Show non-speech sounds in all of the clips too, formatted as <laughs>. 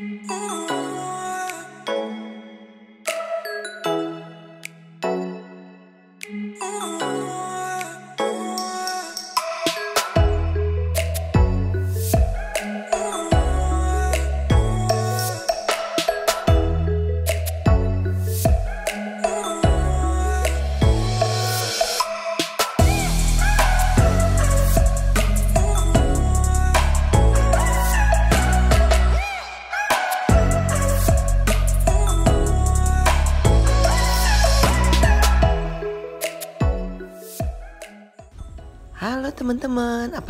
Ooh.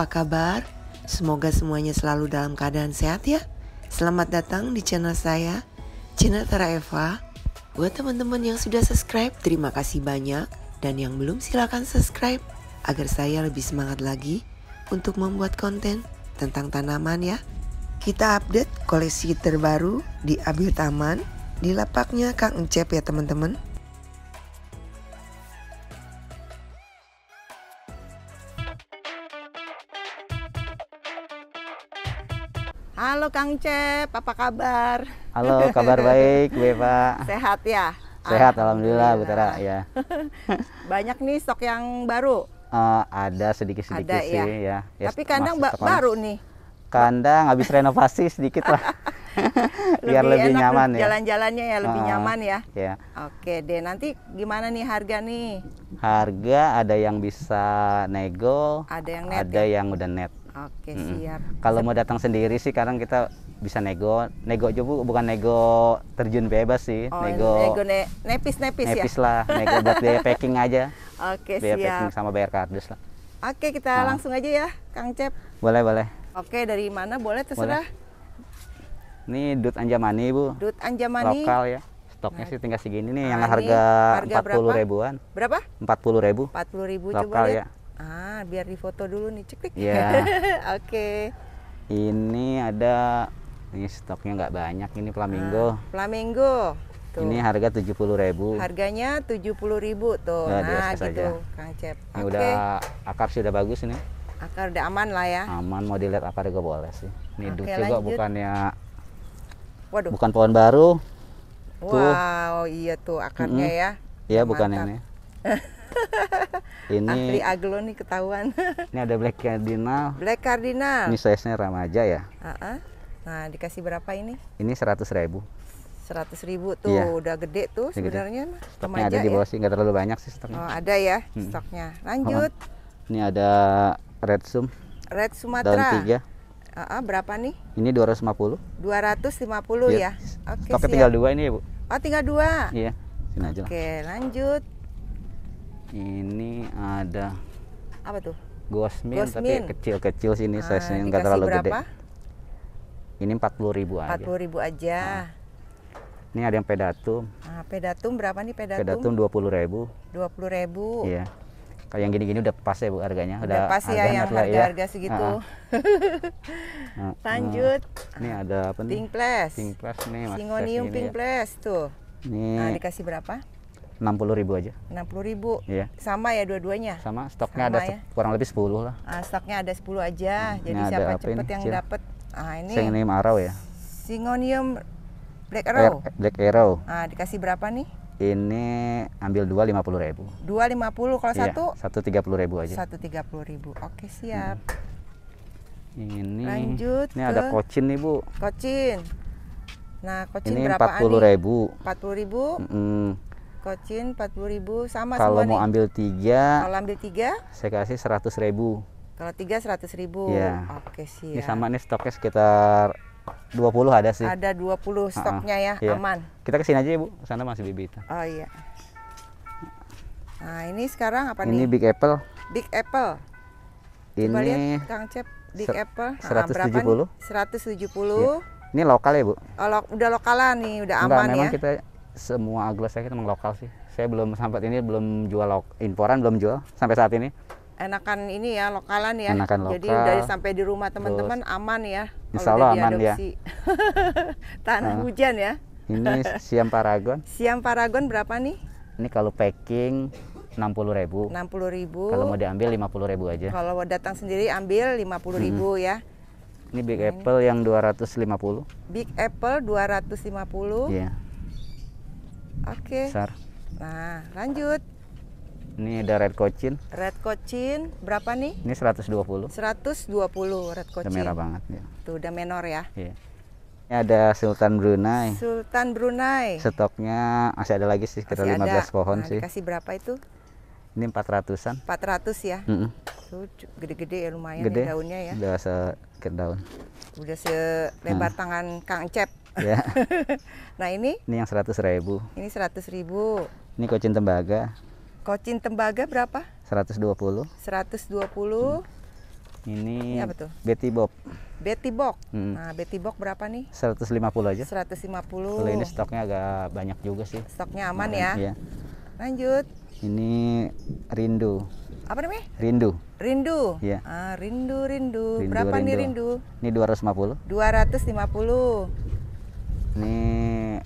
apa kabar? Semoga semuanya selalu dalam keadaan sehat ya. Selamat datang di channel saya, channel Tara Eva. Buat teman-teman yang sudah subscribe, terima kasih banyak. Dan yang belum silakan subscribe agar saya lebih semangat lagi untuk membuat konten tentang tanaman ya. Kita update koleksi terbaru di Abil Taman di lapaknya Kang Encep ya teman-teman. Kang Cep, apa kabar? Halo, kabar baik, Bu Eva. <laughs> Sehat ya? Sehat, alhamdulillah, Bu Tara. Ya. <laughs> Banyak nih stok yang baru. Uh, ada sedikit-sedikit sih, ya. ya. ya. Tapi kandang ba baru nih. Kandang habis renovasi sedikit lah. <laughs> <laughs> biar lebih, lebih nyaman ya. Jalan-jalannya ya lebih uh, nyaman ya. ya. Oke deh, nanti gimana nih harga nih? Harga ada yang bisa nego, ada yang net, ada ya? yang udah net. Oke mm -mm. siap. Kalau mau datang sendiri sih, sekarang kita bisa nego, nego juga bukan nego terjun bebas sih, oh, nego, nego ne, ya? nepis nepis, nepis ya? lah, nego buat biaya <laughs> packing aja. Oke biaya siap. packing sama bayar kardus lah. Oke kita nah. langsung aja ya, Kang Cep. Boleh boleh. Oke dari mana boleh terserah. Boleh ini dut anjamani, Bu. Dut anjamani. Lokal ya. Stoknya sih tinggal segini nih nah, yang harga, harga 40 berapa? ribuan. Berapa? Empat puluh ribu. 40 ribu Lokal coba ya. Ah, biar difoto dulu nih, cek Iya. Yeah. <laughs> Oke. Ini ada ini stoknya nggak banyak ini ah, flamingo. Ah, flamingo. Tuh. Ini harga ribu. Harganya ribu tuh. Nah, nah gitu, aja. Kang Cep. Ini okay. udah akar sudah bagus ini. Akar udah aman lah ya. Aman mau dilihat akar juga boleh sih. Ini okay, dut juga bukannya Waduh. Bukan pohon baru. Wow, iya tuh akarnya mm -hmm. ya. Iya, bukan ini. <laughs> ini Ahli aglo nih ketahuan. <laughs> ini ada black cardinal. Black cardinal. Ini size-nya remaja ya. Uh -uh. Nah, dikasih berapa ini? Ini seratus ribu seratus ribu tuh iya. udah gede tuh sebenarnya stoknya ada di ya? bawah sih nggak terlalu banyak sih stoknya oh, ada ya stoknya lanjut oh, ini ada red sum red sumatera daun tiga Uh, uh, berapa nih? Ini 250. 250 yeah. ya? Oke. Okay, Stoknya tinggal dua ini ya, Bu. Oh, tinggal dua. Iya. Yeah. Sini aja. Oke, okay, lanjut. Ini ada apa tuh? Gosmin, Gosmin. tapi kecil-kecil sini ah, size-nya enggak terlalu berapa? gede. Ini 40.000 aja. 40.000 aja. Nah. Ini ada yang pedatum. Ah, pedatum berapa nih pedatum? Pedatum 20.000. 20.000. Iya. Yeah. Kalau yang gini-gini udah pas ya Bu harganya. Udah, udah pas ya yang harga ya. harga segitu. <laughs> nah, Lanjut. Eh, ini ada apa nih? Pingples. plus nih Mas. Singonium pingples ya. tuh. Nih. Nah, dikasih berapa? Enam puluh ribu aja. Enam puluh ribu. Iya. Sama ya dua-duanya? Sama, stoknya Sama ada ya? kurang lebih sepuluh lah. Ah, stoknya ada sepuluh aja. Hmm, Jadi siapa cepet yang dapat. Ah, ini. Singonium arrow ya. Singonium Black Arrow. Black Arrow. Ah, dikasih berapa nih? ini ambil dua lima puluh ribu. Dua lima puluh kalau iya, satu? Satu tiga puluh ribu aja. Satu tiga puluh ribu. Oke siap. Hmm. Ini. Lanjut. Ini ke... ada kocin nih bu. Kocin. Nah kocin ini berapa empat puluh ribu. Empat puluh ribu. Mm Kocin empat puluh ribu sama. Kalau mau nih. ambil tiga. Kalau ambil tiga? Saya kasih seratus ribu. Kalau tiga seratus ribu. Iya. Oke siap. Ini sama nih stoknya sekitar 20 ada sih. Ada 20 stoknya ya, iya. aman. Kita kesini aja Ibu, sana masih bibit. Oh iya. Nah, ini sekarang apa ini nih? Ini Big Apple. Big Apple. Ini Coba lihat Kang Cep Big ser- Apple. Nah, 170. seratus 170. Iya. Ini lokal ya, Bu? Oh, lo udah lokalan nih, udah aman Enggak, memang ya. kita semua aglo saya kita memang lokal sih. Saya belum sampai ini belum jual lokal imporan, belum jual sampai saat ini enakan ini ya lokalan ya. Enakan lokal. Jadi dari sampai di rumah teman-teman aman ya. Insya Allah aman ya. <laughs> Tanah nah, hujan ya. Ini <laughs> siam paragon. Siam paragon berapa nih? Ini kalau packing enam puluh ribu. Enam puluh ribu. Kalau mau diambil lima puluh ribu aja. Kalau mau datang sendiri ambil lima puluh ribu hmm. ya. Ini Big nah, Apple yang dua ratus lima puluh. Big Apple dua 250. lima Yeah. Iya. Oke. Nah, lanjut. Ini ada red cochin. Red cochin berapa nih? Ini 120. 120 red cochin. Udah merah banget ya. Tuh udah menor ya. Iya. Ini ada Sultan Brunei. Sultan Brunei. Stoknya masih ada lagi sih kira 15 ada. pohon nah, sih. Kasih berapa itu? Ini 400-an. 400 ya. Mm -hmm. Tuh gede-gede ya lumayan gede. Ya, daunnya ya. Udah sekir daun. Udah selebar hmm. tangan Kang Cep. Ya. <laughs> nah ini? Ini yang 100 ribu. Ini 100 ribu. Ini kocin tembaga. Kocin tembaga berapa? 120. 120. Hmm. Ini, ini apa tuh? Betty Bob. Betty Bob. Hmm. Nah, Betty Bob berapa nih? 150 aja. 150. Kalau ini stoknya agak banyak juga sih. Stoknya aman nah, ya. Iya. Lanjut. Ini Rindu. Apa namanya? Rindu. Rindu. Iya. Ah, rindu, rindu, rindu. Berapa rindu. nih Rindu? Ini 250. 250. Ini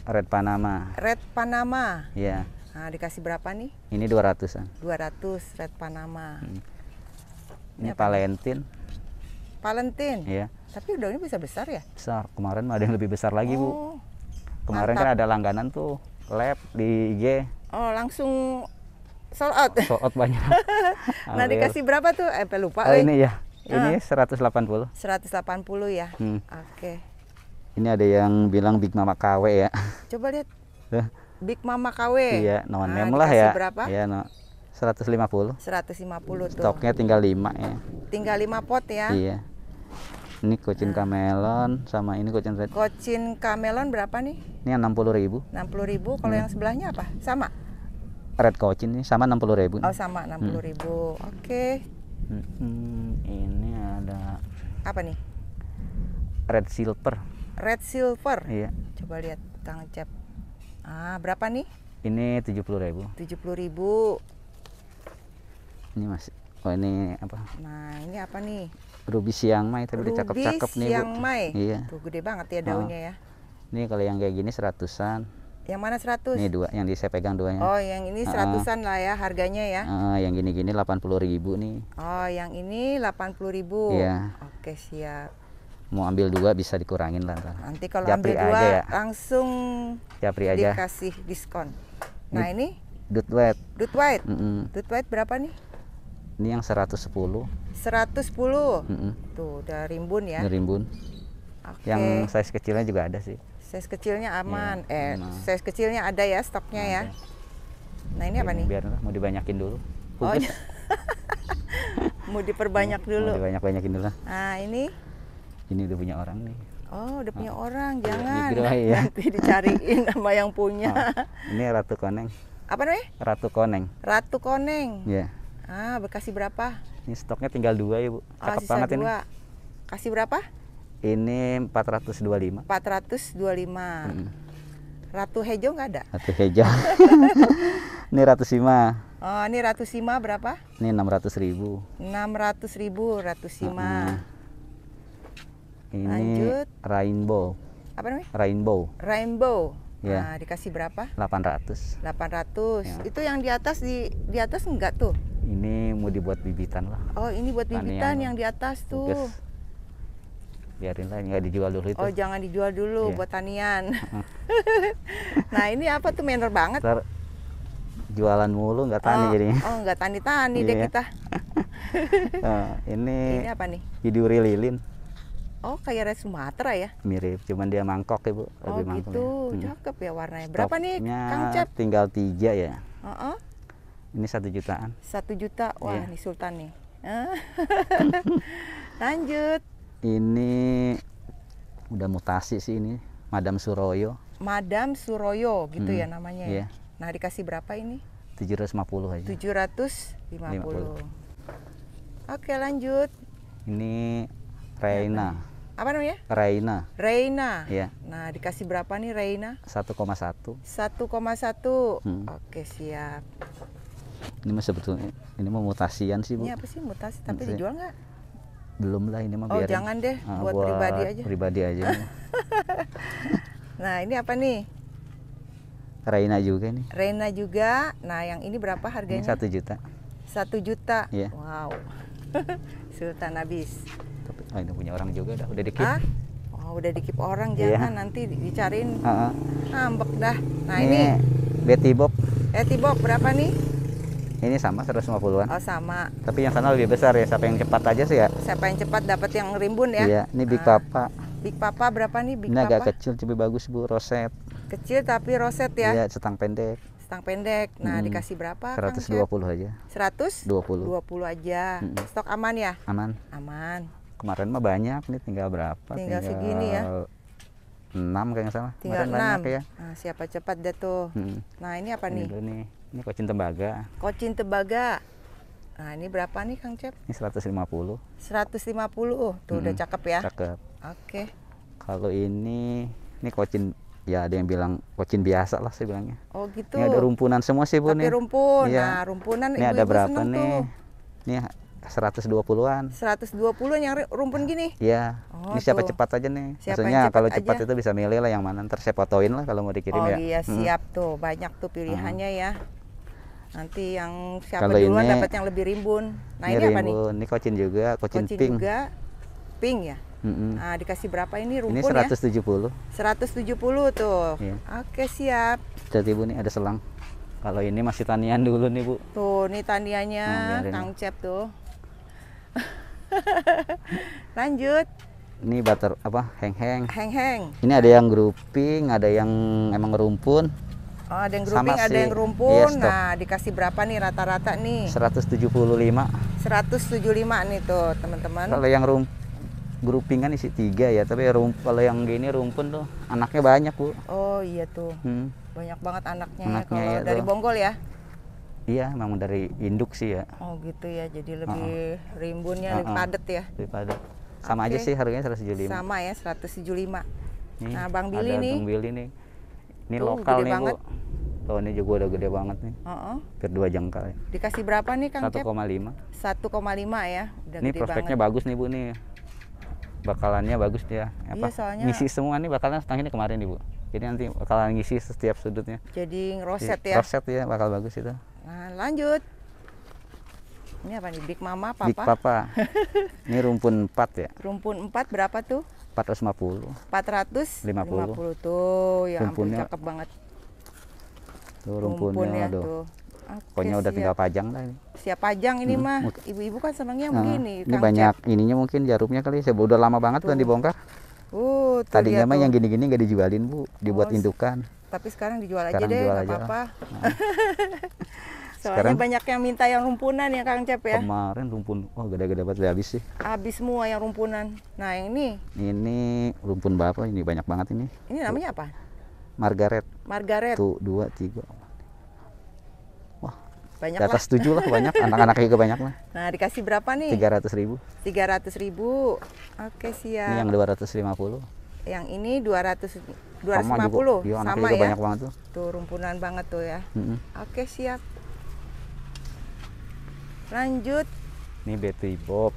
Red Panama. Red Panama. Iya. Nah, dikasih berapa nih? Ini 200-an. ratus red Panama. Hmm. Ini, ini Palentin. Palentin? Iya. Tapi daunnya bisa besar ya? Besar. Kemarin ada yang lebih besar lagi, oh, Bu. Kemarin kan mantap. kan ada langganan tuh lab di IG. Oh, langsung sold out. <laughs> Sold out banyak. <laughs> nah, dikasih berapa tuh? Eh, lupa. Oh, ya ini ya. Ah. Ini puluh. 180. 180 ya. Hmm. Oke. Okay. Ini ada yang bilang Big Mama KW ya. Coba lihat. Big Mama KW. Iya, no nah, lah ya. Berapa? Iya, no. 150. 150 tuh. Stoknya tinggal 5 ya. Tinggal 5 pot ya. Iya. Ini kucing nah. kamelon sama ini kucing red. Kucing kamelon berapa nih? Ini yang 60.000. 60.000 kalau hmm. yang sebelahnya apa? Sama. Red kucing ini sama 60.000. Oh, sama 60.000. Hmm. Oke. Okay. Hmm, ini ada apa nih? Red silver. Red silver. Iya. Coba lihat tangcap Ah, berapa nih? Ini tujuh Tujuh puluh ribu. puluh ribu. Ini masih. Oh, ini apa? Nah, ini apa nih? Ruby siang mai tapi udah cakep-cakep nih, Bu. siang mai. Iya. Tuh gede banget ya daunnya ya. oh. ya. Ini kalau yang kayak gini seratusan. Yang mana seratus? Ini dua, yang di saya pegang duanya. Oh, yang ini seratusan uh, lah ya harganya ya. Uh, yang gini-gini delapan puluh ribu nih. Oh, yang ini delapan puluh ribu. Iya. Oke, siap mau ambil dua bisa dikurangin lah nanti kalau japri ambil dua ya. langsung japri aja dikasih diskon nah ini dut white dut white mm -mm. dut white berapa nih ini yang 110 110 mm -mm. tuh udah rimbun ya ini rimbun okay. yang size kecilnya juga ada sih size kecilnya iya, aman ya, eh nah. size kecilnya ada ya stoknya nah, ya ada. nah ini apa nih biar mau dibanyakin dulu Pugus. oh, <laughs> iya. <laughs> mau diperbanyak dulu mau dibanyak banyakin dulu nah ini ini udah punya orang nih oh udah punya oh. orang jangan Digerai, ya. nanti dicariin sama yang punya oh, ini ratu koneng apa nih? ratu koneng ratu koneng ya yeah. ah bekasi berapa ini stoknya tinggal dua ibu. ya oh, bu cakep oh, banget dua. ini kasih berapa ini 425 425 lima. Ratu Hejo nggak ada? Ratu Hejo. <laughs> ini Ratu Sima. Oh, ini Ratu Sima berapa? Ini enam ratus ribu. Enam ratus ribu Ratu Sima. Ini Lanjut. Rainbow. Apa namanya? Rainbow. Rainbow. Ya. Nah, dikasih berapa? 800. 800. Yeah. Itu yang di atas di di atas enggak tuh? Ini mau dibuat bibitan lah. Oh, ini buat bibitan yang, di atas tuh. biarin lah nggak dijual dulu itu. Oh, jangan dijual dulu yeah. buat tanian. <laughs> <laughs> nah, ini apa tuh manner banget? Ntar jualan mulu nggak tani oh, jadinya. Oh, nggak tani-tani deh iya. kita. <laughs> nah, ini Ini apa nih? Jiduri lilin. Oh, kayak red Sumatera ya? Mirip, cuman dia mangkok ya, Bu. Oh, Lebih oh, gitu. Ya. Hmm. Cakep ya warnanya. Berapa nih, Kang Cep? tinggal tiga ya. Uh -uh. Ini satu jutaan. Satu juta? Wah, yeah. nih Sultan nih. Ah. <laughs> Lanjut. Ini udah mutasi sih ini, Madam Suroyo. Madam Suroyo gitu ya hmm. ya namanya yeah. Nah, dikasih berapa ini? 750 aja. 750. 50. Oke, lanjut. Ini Reina. Iya, apa namanya? Reina. Reina. Ya. Nah, dikasih berapa nih Reina? 1,1. 1,1. Hmm. Oke, siap. Ini mah sebetulnya ini mah mutasian sih, Bu. Ini apa sih mutasi? Tapi dijual nggak? Belum lah ini mah Oh, jangan deh, nah, buat, buat pribadi aja. Pribadi aja. <laughs> nah, ini apa nih? Reina juga nih. Reina juga. Nah, yang ini berapa harganya? Ini 1 juta. 1 juta. Iya. Wow. <laughs> Sultan habis oh, ini punya orang juga dah udah dikit ah Oh, udah dikip orang iya. jangan yeah. nanti dicariin uh -uh. Ambek dah nah ini, ini Betty Bob Betty Bob berapa nih ini sama 150-an oh sama tapi yang sana lebih besar ya siapa yang cepat aja sih ya siapa yang cepat dapat yang rimbun ya iya ini Big ah. Papa Big Papa berapa nih Big ini Papa? agak kecil tapi bagus bu roset kecil tapi roset ya iya setang pendek setang pendek. Nah, hmm. dikasih berapa? 120 puluh aja. 100? 20. 20 aja. Hmm. Stok aman ya? Aman. Aman kemarin mah banyak nih tinggal berapa tinggal, tinggal segini ya enam kayaknya sama tinggal kemarin enam ya nah, siapa cepat deh tuh hmm. nah ini apa ini nih nih ini kocin tembaga kocin tembaga nah ini berapa nih kang cep ini 150 150 uh, tuh hmm. udah cakep ya cakep oke okay. kalau ini ini kocin ya ada yang bilang kocin biasa lah sih bilangnya oh gitu ini ada rumpunan semua sih bu tapi nih rumpun ya. nah rumpunan ini ibu -ibu ada berapa nih tuh. ini 120-an. 120 yang rumpun gini? Iya. Oh, ini siapa tuh. cepat aja nih. Siapa Maksudnya cepat kalau cepat aja. itu bisa milih lah yang mana. Ntar saya fotoin lah kalau mau dikirim oh, ya. Oh iya hmm. siap tuh. Banyak tuh hmm. pilihannya hmm. ya. Nanti yang siapa kalau duluan dapat yang lebih rimbun. Nah ini, ini apa nih? Ini kocin juga, kocin, kocin pink. juga pink ya? Mm -hmm. Nah, dikasih berapa ini rumpun ini 170. ya? 170. 170 tuh. Iya. Oke siap. Jadi Bu nih ada selang. Kalau ini masih tanian dulu nih Bu. Tuh, ini taniannya nah, tuh. <laughs> lanjut ini butter apa heng-heng heng-heng ini ada yang grouping ada yang emang rumpun Oh, ada yang grouping, Sama ada si, yang rumpun. Yes, nah, dikasih berapa nih rata-rata nih? 175. 175 nih tuh, teman-teman. Kalau yang rum grouping kan isi tiga ya, tapi rump kalau yang gini rumpun tuh anaknya banyak, Bu. Oh, iya tuh. Hmm. Banyak banget anaknya, ya anaknya kalau ya, dari tuh. Bonggol ya. Iya, memang dari induk sih ya. Oh gitu ya, jadi lebih uh -uh. rimbunnya uh -uh. lebih padat ya. Lebih padat. Sama okay. aja sih harganya 175. Sama ya 175. Nih, nah, Bang Billy ada nih. Bang Billy nih. Ini lokal nih, banget. Bu. Tuh ini juga udah gede banget nih. Uh -uh. Hampir dua jengkal. Ya. Dikasih berapa nih Kang 1,5. 1,5 ya. Udah ini prospeknya banget. bagus nih Bu nih. Bakalannya bagus dia. Iya, Apa? Iya, soalnya... Ngisi semua nih bakalan setengah ini kemarin nih Bu. Jadi nanti bakalan ngisi setiap sudutnya. Jadi ngeroset ya. Roset ya bakal bagus itu. Nah, lanjut. Ini apa nih? Big Mama, Papa? Big <laughs> Papa. ini rumpun 4 ya. Rumpun 4 berapa tuh? 450. 450. 50 tuh. Ya rumpunnya, ampun cakep banget. Tuh rumpunnya, rumpunnya aduh. tuh. Oke, Pokoknya siap. udah tinggal pajang lah ini. Siap pajang ini hmm. mah. Ibu-ibu kan senangnya nah, begini. Ini Kang banyak Cep. ininya mungkin jarumnya kali. Saya udah lama banget kan tuh. kan dibongkar. Uh, Tadinya mah yang gini-gini nggak -gini dijualin bu, dibuat oh, indukan. Tapi sekarang dijual sekarang aja deh, nggak apa-apa. Nah. <laughs> Soalnya Sekarang, banyak yang minta yang rumpunan ya Kang Cep ya. Kemarin rumpun, wah oh, gede-gede banget udah habis sih. Habis semua yang rumpunan. Nah ini? Ini rumpun bapak ini banyak banget ini. Ini namanya apa? Margaret. Margaret. Tuh dua tiga. Wah. Banyak atas lah. tujuh lah banyak. <laughs> Anak-anak juga banyak lah. Nah dikasih berapa nih? Tiga ratus ribu. Tiga ratus ribu. Oke siap. Ini yang dua ratus lima puluh. Yang ini dua ratus dua ratus lima puluh. Iya, Sama juga ya. Banyak banget tuh. Tuh rumpunan banget tuh ya. Mm -hmm. Oke siap. Lanjut. Ini Betty Bob.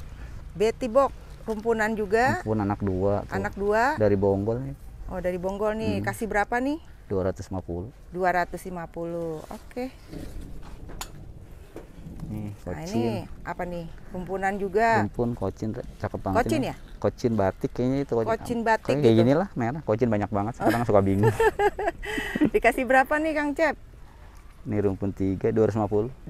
Betty Bob, kumpunan juga. kumpulan anak dua. Tuh. Anak dua. Dari Bonggol nih. Oh, dari Bonggol nih. Hmm. Kasih berapa nih? 250. 250. Oke. Okay. Nih, nah, kocin. Nah, ini apa nih? Kumpunan juga. Kumpun kocin cakep banget. Kocin ya? Kocin batik kayaknya itu kocin, batik. Kayak gitu. gini lah merah. Kocin banyak banget sekarang <laughs> suka bingung. Dikasih berapa nih Kang Cep? Ini rumpun 3 250. 250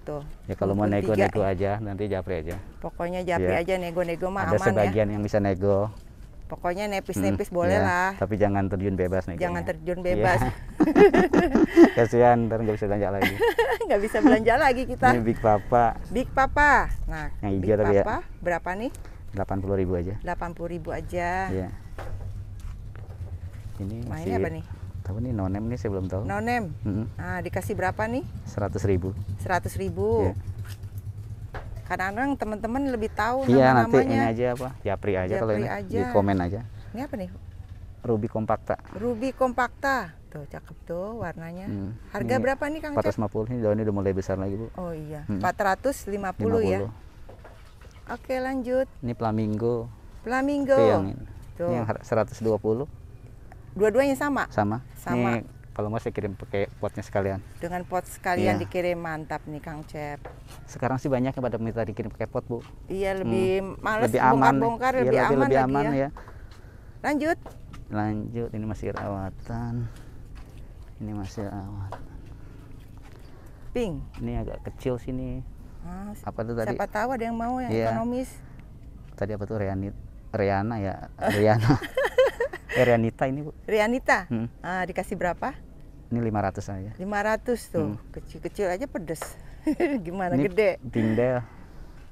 tuh. Ya kalau mau nego-nego eh. aja nanti japri aja. Pokoknya japri ya. aja nego-nego mah Ada aman ya. sebagian yang bisa nego. Pokoknya nepis-nepis hmm, boleh ya. lah. Tapi jangan terjun bebas nih. Jangan terjun iya. bebas. Ya. <laughs> Kasihan ntar nggak bisa belanja lagi. <laughs> Nggak bisa belanja lagi kita. Ini Big Papa. Big Papa. Nah, yang Big ya. Papa ya. berapa nih? 80 ribu aja. 80 ribu aja. Iya. Ini masih nah, ini apa nih? tahu nih nonem nih saya belum tahu nonem hmm. nah, dikasih berapa nih seratus ribu seratus ribu yeah. karena orang teman-teman lebih tahu iya yeah, nama nanti ini aja apa japri aja japri kalau ini aja. di komen aja ini apa nih ruby kompakta ruby kompakta tuh cakep tuh warnanya hmm. harga ini berapa nih kang 450 ini daunnya udah mulai besar lagi bu oh iya hmm. empat ratus lima puluh ya oke lanjut ini flamingo flamingo yang, ini. Tuh. Ini yang 120 Dua-duanya sama? Sama. Sama. Ini kalau mau saya kirim pakai potnya sekalian. Dengan pot sekalian iya. dikirim mantap nih Kang Cep. Sekarang sih banyak yang pada minta dikirim pakai pot bu. Iya hmm. lebih hmm. males lebih aman, bongkar-bongkar iya, lebih, aman lebih aman ya. ya. Lanjut. Lanjut ini masih rawatan. Ini masih rawatan. Pink. Ini agak kecil sini. Ah, apa tuh tadi? Siapa tahu ada yang mau yang yeah. ekonomis. Tadi apa tuh Reanit? Riana ya, Riana. <laughs> eh, Rianita ini bu Rianita hmm. ah, dikasih berapa ini 500 aja 500 tuh hmm. kecil-kecil hmm. aja pedes <laughs> gimana ini gede pingdel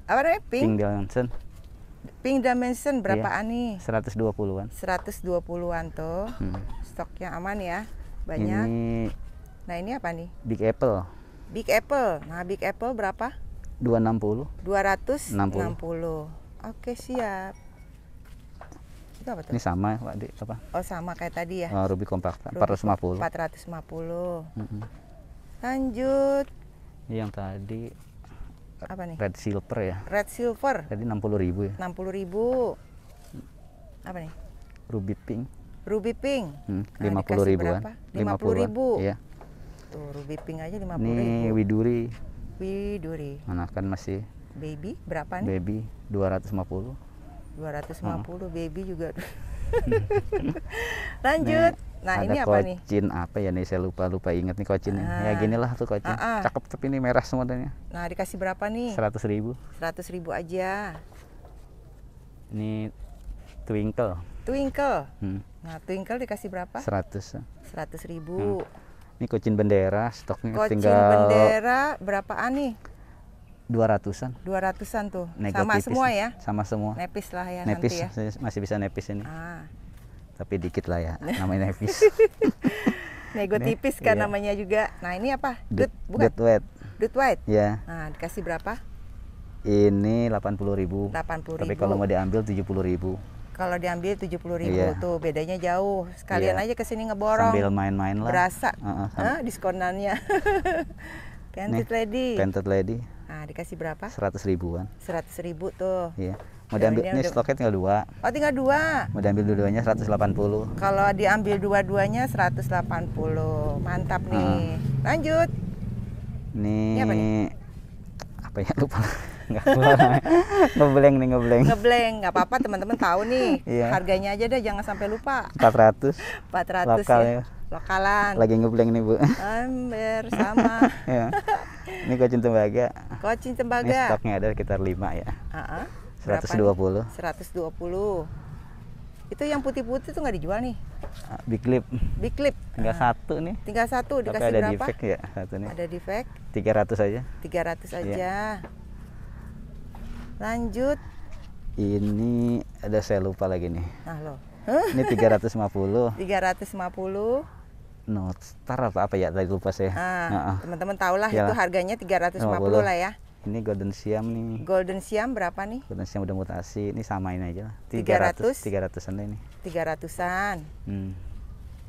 apa namanya Pink pingdel Johnson Pink Dimension berapaan iya, nih? 120-an. 120-an tuh. Hmm. Stoknya aman ya. Banyak. Ini Nah, ini apa nih? Big Apple. Big Apple. Nah, Big Apple berapa? 260. 260. 60. Oke, siap itu apa tuh? Ini sama ya Pak Di, apa? Oh, sama kayak tadi ya. Uh, oh, Ruby Compact 450. 450. Mm -hmm. Lanjut. Ini yang tadi apa nih? Red Silver ya. Red Silver. Tadi 60.000 ya. 60.000. Apa nih? Ruby Pink. Ruby Pink. Hmm, nah, 50 ribuan. 50.000. 50, 50 ribu. Iya. Tuh, Ruby Pink aja 50 ini ribu. Ini Widuri. Widuri. Mana kan masih baby berapa nih? Baby 250. 250 hmm. puluh baby juga <laughs> lanjut nah, nah ini apa nih kocin apa ya nih saya lupa lupa inget nih kocinnya Ah. ya gini lah tuh kocin Ah, ah. cakep tapi ini merah semuanya nah dikasih berapa nih 100 ribu 100 ribu aja ini twinkle twinkle hmm. nah twinkle dikasih berapa 100 100 ribu hmm. ini kocin bendera stoknya kocin tinggal bendera berapaan nih dua ratusan dua ratusan tuh. Sama semua ya? Sama semua. Nepis lah ya nepis, nanti ya. masih bisa nepis ini. Ah. Tapi dikit lah ya <laughs> namanya nepis. <laughs> Nego tipis kan iya. namanya juga. Nah, ini apa? good good Dut white. Dut white? Iya. Yeah. Nah, dikasih berapa? Ini delapan puluh ribu. delapan ribu. Tapi kalau mau diambil tujuh puluh ribu. Kalau diambil tujuh puluh ribu yeah. tuh bedanya jauh. Sekalian yeah. aja kesini ngeborong. Sambil main-main lah. Berasa uh -huh. huh, diskonannya. <laughs> Panted Lady. Panted Lady dikasih berapa? seratus ribuan. seratus ribu tuh. Iya. Mau diambil ini udah... stoknya tinggal dua. Oh tinggal dua. Mau diambil dua-duanya seratus delapan puluh Kalau diambil dua-duanya seratus delapan puluh Mantap nih. Hmm. Lanjut. Nih. Ini apa nih? Apa ya <laughs> lupa. ngebleng nih ngebleng ngebleng nggak apa-apa teman-teman tahu nih yeah. harganya aja deh jangan sampai lupa 400 400 empat ya, ya. Lokalan. Lagi ngebleng nih, Bu. Hampir sama. <laughs> ya. Ini kocin tembaga. Kocin tembaga. Ini stoknya ada sekitar lima ya. seratus dua puluh seratus dua puluh Itu yang putih-putih tuh nggak dijual nih? Ah, Big clip. Big clip. Tinggal uh. satu nih. Tinggal satu dikasih Tapi ada berapa? defect ya satu nih. Ada defect. tiga ratus aja. tiga ratus iya. aja. Ya. Lanjut. Ini ada saya lupa lagi nih. Nah, loh. Ini lima puluh <laughs> North Star atau apa ya tadi lupa saya. Uh, uh, Teman-teman tahulah itu harganya 350 puluh ya, lah ya. Ini Golden Siam nih. Golden Siam berapa nih? Golden Siam udah mutasi. Ini samain aja lah. 300 300-an ini. 300-an. Hmm.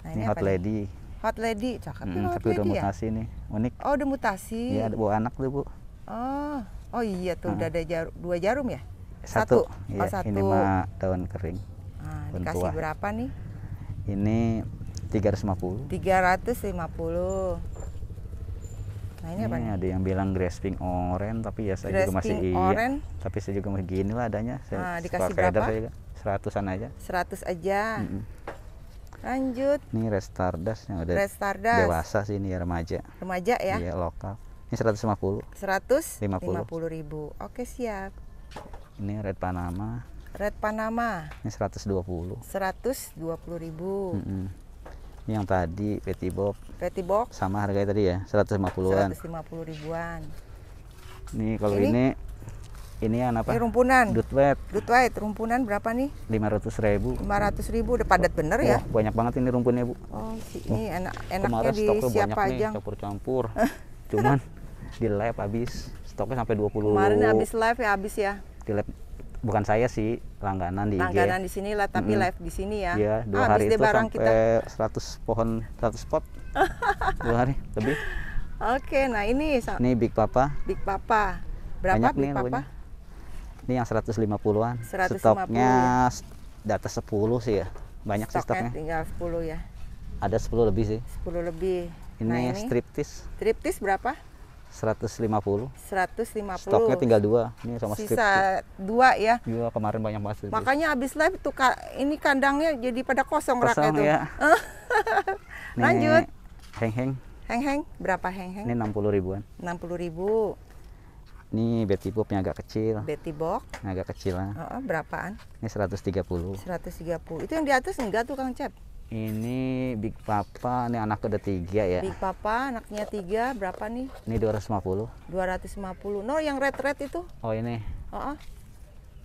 Nah, ini, ini Hot Lady. Nih? Hot Lady, cakep hmm, tapi udah ya? mutasi nih. Unik. Oh, udah mutasi. Iya, ada bawa anak tuh, Bu. Oh. Oh iya tuh hmm. udah ah. ada jarum, dua jarum ya? Satu. satu. Oh, iya, satu. Ini mah daun kering. Ah, dikasih berapa nih? Ini tiga ratus lima 350. 350. Nah, ini, ini apa ini Ada yang bilang grasping orange tapi ya saya grasping juga masih orange. iya. Tapi saya juga masih gini lah adanya. Saya nah, dikasih berapa? Saya juga. Seratusan aja. Seratus aja. Mm -mm. Lanjut. Ini Restardas yang udah Restardas. dewasa sih ini ya remaja. Remaja ya? Iya, lokal. Ini seratus lima puluh seratus lima puluh ribu. Oke, siap. Ini Red Panama. Red Panama. Ini seratus dua 120. 120 ribu. Mm -mm. Ini yang tadi peti box. Peti box. Sama harga tadi ya, 150-an. 150 ribuan. Nih kalau ini ini, yang apa? Ini rumpunan. Dutwet. Dutwet rumpunan berapa nih? 500 ribu. 500 ribu udah padat bener ya? banyak banget ini rumpunnya, Bu. Oh, si, ini enak enaknya di siapa aja? campur-campur. <laughs> Cuman di lab habis. Stoknya sampai 20. Kemarin habis live ya habis ya. Di lab bukan saya sih langganan di langganan IG. Langganan di sini lah tapi mm -hmm. live di sini ya iya dua ah, hari itu barang sampai kita. 100 pohon 100 pot <laughs> dua hari lebih oke okay, nah ini ini Big Papa Big Papa berapa Banyak Big nih, Papa ini yang 150-an 150. stoknya di atas 10 sih ya banyak stoknya, sih stoknya tinggal 10 ya ada 10 lebih sih 10 lebih ini, nah, ini striptis striptis berapa 150. 150. Stoknya tinggal dua. Ini sama Sisa strip. dua ya. Dua iya, kemarin banyak banget. Makanya habis live tuh ini kandangnya jadi pada kosong, kosong raknya tuh. Ya. <laughs> Lanjut. Heng-heng. Heng-heng berapa heng-heng? Ini 60 ribuan. 60 ribu. Ini Betty Bob yang agak kecil. Betty Bob. Agak kecil lah. oh, berapaan? Ini 130. 130. Itu yang di atas enggak tuh Kang Cep? Ini Big Papa, ini anak udah tiga ya. Big Papa, anaknya tiga, berapa nih? Ini 250. 250. No, yang red-red itu? Oh ini. Uh -uh.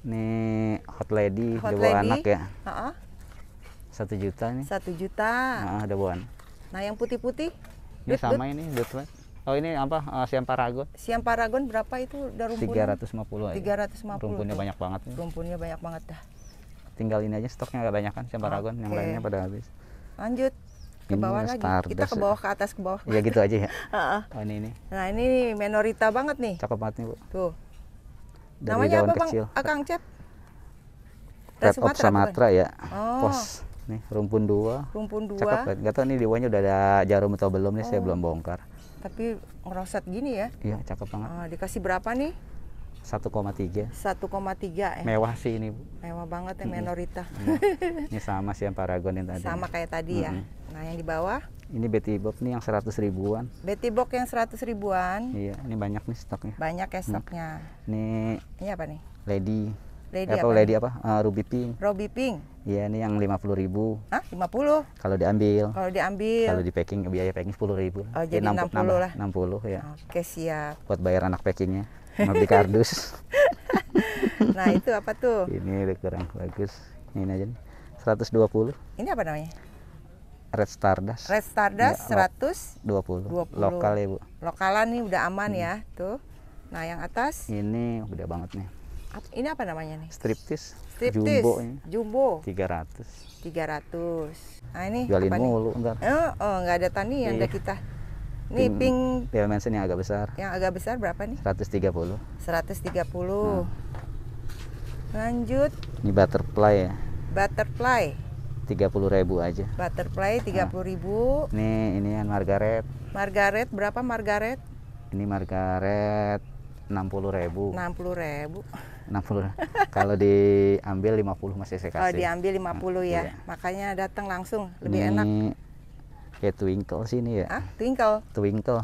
Ini Hot Lady, hot bawa anak ya. Uh -uh. Satu juta nih. Satu juta. Nah, udah bawaan. Nah, yang putih-putih? Ini dut, sama dut. ini, dut, dut. Oh ini apa? Uh, siam paragon. Siam paragon berapa itu? Udah rumpunnya? 350 aja. 350. Rumpunnya banyak banget. Nih. Rumpunnya banyak banget dah tinggal ini aja stoknya agak banyak kan siapa okay. yang lainnya pada habis lanjut ke bawah lagi kita ke ya. bawah ke atas ke bawah ya gitu aja ya tahun <laughs> oh, ini nah ini minorita banget nih cakep banget nih bu tuh Dari namanya apa kecil. bang ah, akang cep Red of Sumatra ya oh. pos nih rumpun dua rumpun dua cakep banget Gak tau nih di wajah udah ada jarum atau belum nih oh. saya belum bongkar tapi ngerosot gini ya iya cakep banget oh, dikasih berapa nih satu koma tiga 1,3. 1,3 eh. Mewah sih ini, Bu. Mewah banget ya minoritas iya. ini sama sih yang Paragon yang tadi. Sama kayak tadi -hmm. ya. Nah, yang di bawah ini Betty Bob nih yang seratus ribuan. Betty Bob yang seratus ribuan. Iya, ini banyak nih stoknya. Banyak ya mm. stoknya. Ini Ini apa nih? Lady. Lady atau apa? Lady apa? Uh, Ruby Pink. Ruby Pink. Iya, ini yang lima puluh ribu. Hah? Lima puluh? Kalau diambil. Kalau diambil. Kalau di packing biaya packing sepuluh ribu. Oh, ya, jadi enam puluh lah. Enam puluh ya. Oke siap. Buat bayar anak packingnya beli kardus <laughs> nah itu apa tuh ini kurang bagus ini aja nih 120 ini apa namanya Red Stardust. Red Stardust ya, 120. 20. Lokal ya, Bu. Lokalan nih udah aman hmm. ya, tuh. Nah, yang atas ini udah banget nih. Ini apa namanya nih? Striptis. Striptis. Jumbo. Ini. Jumbo. 300. 300. Nah, ini Jualin apa mulu nih? Eh, enggak. Oh, oh, enggak ada tani yang ada kita. Nih pink Pink Manson yang agak besar. Yang agak besar berapa nih? 130. 130. Hmm. Lanjut. Ini butterfly ya. Butterfly. 30.000 aja. Butterfly 30.000. Hmm. nah. ribu. Nih ini yang Margaret. Margaret berapa Margaret? Ini Margaret 60.000. 60.000. 60 Kalau diambil 50 masih saya kasih. Kalau diambil 50 nah, hmm, ya. Iya. Makanya datang langsung lebih ini enak kayak twinkle sih ini ya ah twinkle twinkle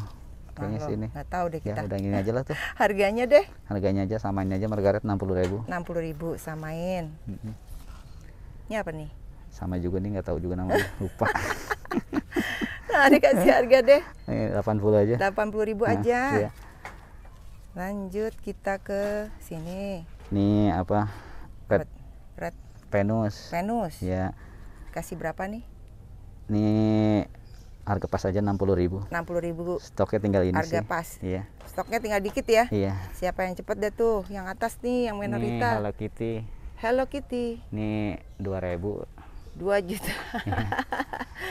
kayaknya ah, sini. Enggak tahu deh ya, kita ya, udah gini aja lah tuh <laughs> harganya deh harganya aja samain aja margaret enam puluh ribu enam puluh ribu samain mm -hmm. ini apa nih sama juga nih nggak tahu juga namanya <laughs> lupa <laughs> nah kasih harga deh delapan puluh aja delapan puluh ribu nah, aja iya. lanjut kita ke sini Nih apa red red Venus. Venus. ya kasih berapa nih Nih harga pas aja 60 ribu 60 ribu stoknya tinggal ini harga sih. pas iya stoknya tinggal dikit ya iya siapa yang cepet deh tuh yang atas nih yang minoritas Hello Kitty Hello Kitty ini 2000 2 juta iya.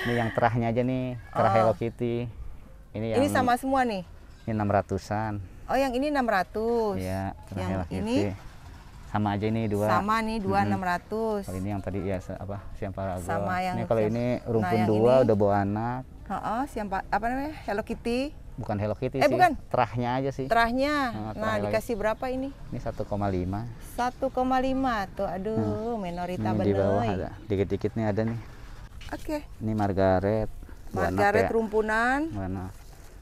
ini yang terahnya aja nih terah oh. Hello Kitty ini yang ini sama semua nih ini 600an oh yang ini 600 iya terah yang Hello Kitty ini sama aja ini dua sama nih dua enam ratus ini yang tadi ya apa siapa sama yang ini kalau ini nah, rumpun nah, dua ini, udah bawa anak Heeh, yang apa namanya? Hello Kitty. Bukan Hello Kitty eh, sih. bukan. Terahnya aja sih. Terahnya. Nah, terah dikasih berapa ini? Ini 1,5. 1,5 tuh. Aduh, nah, minorita bener. Di bawah ada. Dikit-dikit nih ada nih. Oke. Okay. Ini Margaret. Margaret ya. rumpunan. Mana?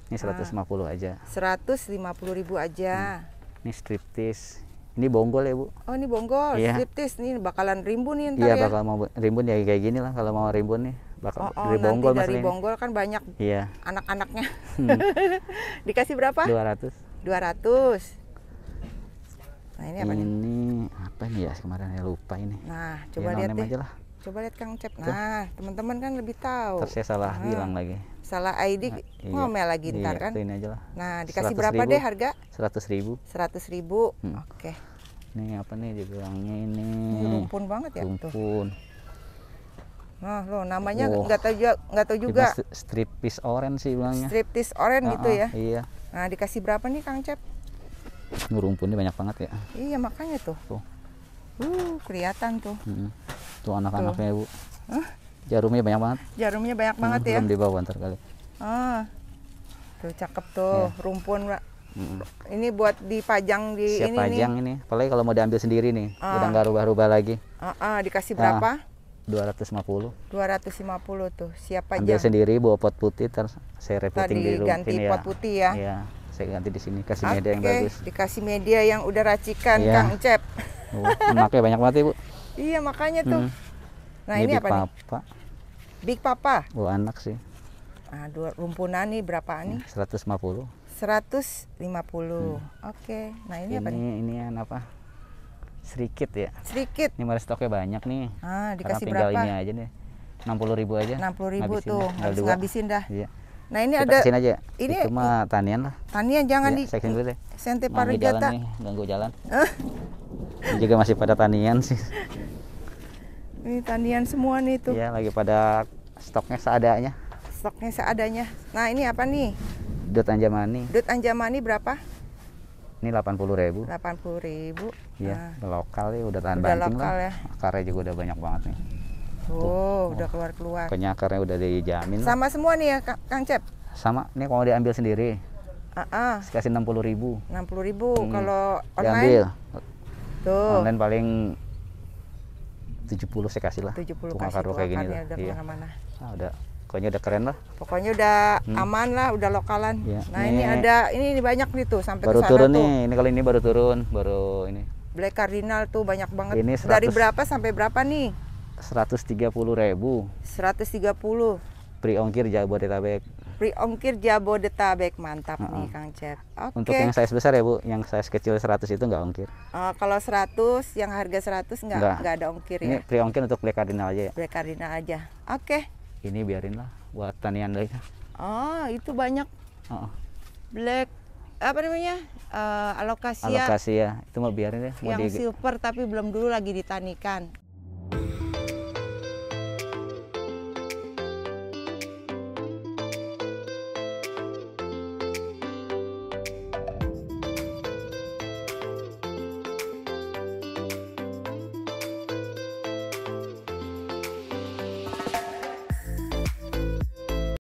Ini 150 ah. puluh aja. 150 ribu aja. Hmm. Ini striptis. Ini bonggol ya bu? Oh ini bonggol, Yeah. striptis nih bakalan rimbun nih ntar iya, ya? Iya bakal mau rimbun ya kayak gini lah kalau mau rimbun nih bakal oh, oh, dari Bonggol nanti dari Bonggol kan banyak iya. anak-anaknya hmm. <laughs> dikasih berapa 200 200 nah ini apa ini nih? apa nih ya kemarin ya lupa ini nah ya, coba ya, lihat deh aja lah. coba lihat Kang Cep nah teman-teman kan lebih tahu terus saya salah hmm. bilang lagi salah ID nah, iya. ngomel lagi iya, ntar kan ini aja lah. nah dikasih berapa ribu, deh harga 100 ribu 100 ribu hmm. oke okay. ini apa nih dibilangnya ini, ini rumpun banget ya rumpun tuh Nah, lo namanya nggak wow. tahu juga nggak tahu juga. Striptis orange sih bilangnya. Striptis orange gitu ah, ya. Iya. Nah, dikasih berapa nih Kang Cep? Ini banyak banget ya. Iya, makanya tuh. Tuh. Uh, kelihatan tuh. Hmm. Tuh anak-anaknya, Bu. Huh? Jarumnya banyak banget. Jarumnya banyak banget hmm, ya. Belum dibawa ntar kali. Ah. Tuh cakep tuh, yeah. rumpun, Pak. Hmm. Ini buat dipajang di Siap ini pajang nih. ini. Apalagi kalau mau diambil sendiri nih, ah. udah nggak rubah-rubah lagi. Ah, ah, dikasih ah. berapa? Ah. 250. 250 tuh. Siapa Ambil jam? sendiri bawa pot putih terus saya repotin di rumah ganti ya. pot ya. putih ya. Iya, saya ganti di sini kasih okay. media yang bagus. dikasih media yang udah racikan iya. Kang Cep. Oh, makanya banyak banget Ibu. <laughs> Iya, makanya tuh. Hmm. Nah, ini, ini apa papa. nih? Papa. Big Papa. Oh, anak sih. Nah, dua rumpunan nih berapa nih? 150. 150. Hmm. Oke. Okay. Nah, ini, ini apa nih? Ini Ini apa? sedikit ya sedikit ini malah stoknya banyak nih ah, dikasih Karena tinggal berapa? ini aja nih enam puluh ribu aja enam puluh ribu ngabisin tuh ya, harus ngabisin dah iya. nah ini Kita ada aja ini cuma tanian lah tanian jangan ya, di seksin dulu deh sente parujata nih ganggu jalan eh. ini juga masih pada tanian sih <laughs> ini tanian semua nih tuh Ya lagi pada stoknya seadanya stoknya seadanya nah ini apa nih dut anjamani dut anjamani berapa ini 80 ribu. 80 ribu. Iya, nah. lokal ya udah tahan udah banting lokal lah. Ya. Akarnya juga udah banyak banget nih. Oh, Tuh. udah keluar-keluar. Kayaknya akarnya udah dijamin. Sama lah. semua nih ya, Kang Cep? Sama. Nih kalau diambil sendiri. Uh -uh. Kasih 60 ribu. 60 ribu hmm. kalau online? Diambil. Tuh. Online paling 70 saya kasih lah. 70 Tukang kasih. Tukang akar kayak gini lah. Iya. Mana -mana. Ah, udah pokoknya udah keren lah pokoknya udah hmm. aman lah udah lokalan ya, nah ini, ini ada ini banyak nih tuh sampai baru turun tuh. nih ini kali ini baru turun baru ini black cardinal tuh banyak banget ini 100, dari berapa sampai berapa nih 130 ribu 130 Pri ongkir Jabodetabek Pri ongkir Jabodetabek mantap uh -uh. nih Kang Cep. Okay. Untuk yang size besar ya Bu, yang size kecil 100 itu nggak ongkir. Uh, kalau 100 yang harga 100 nggak nggak ada ongkir ya. Ini pri ongkir untuk black cardinal aja ya. Black cardinal aja. Oke. Okay ini biarin lah buat tanian lainnya oh itu banyak oh. black apa namanya uh, eh, alokasia alokasia itu mau biarin ya yang di... silver tapi belum dulu lagi ditanikan